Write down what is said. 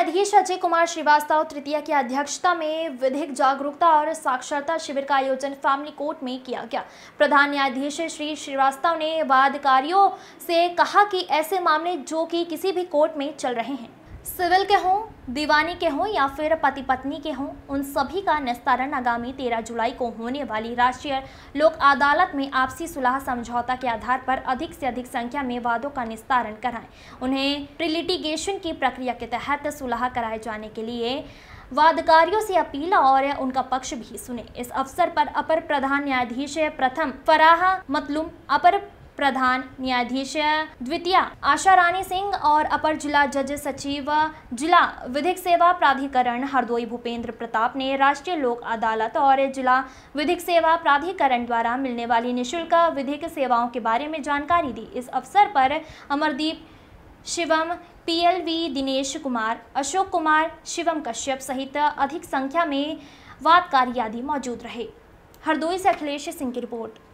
न्यायाधीश अजय कुमार श्रीवास्तव तृतीय की अध्यक्षता में विधिक जागरूकता और साक्षरता शिविर का आयोजन फैमिली कोर्ट में किया गया प्रधान न्यायाधीश श्री श्रीवास्तव ने वादकारियों से कहा कि ऐसे मामले जो कि किसी भी कोर्ट में चल रहे हैं सिविल के हों दीवानी के हों या फिर पति पत्नी के हों उन सभी का निस्तारण आगामी 13 जुलाई को होने वाली राष्ट्रीय लोक अदालत में आपसी सुलह समझौता के आधार पर अधिक से अधिक संख्या में वादों का निस्तारण कराएं उन्हें प्रिलिटिगेशन की प्रक्रिया के तहत सुलह कराए जाने के लिए वादकारियों से अपील और उनका पक्ष भी सुने इस अवसर पर अपर प्रधान न्यायाधीश प्रथम फराह मतलूम अपर प्रधान न्यायाधीश द्वितीय आशा रानी सिंह और अपर जिला जज सचिव जिला विधिक सेवा प्राधिकरण हरदोई भूपेंद्र प्रताप ने राष्ट्रीय लोक अदालत और जिला विधिक सेवा प्राधिकरण द्वारा मिलने वाली निःशुल्क विधिक सेवाओं के बारे में जानकारी दी इस अवसर पर अमरदीप शिवम पीएलवी दिनेश कुमार अशोक कुमार शिवम कश्यप सहित अधिक संख्या में वादकारी आदि मौजूद रहे हरदोई से अखिलेश सिंह की रिपोर्ट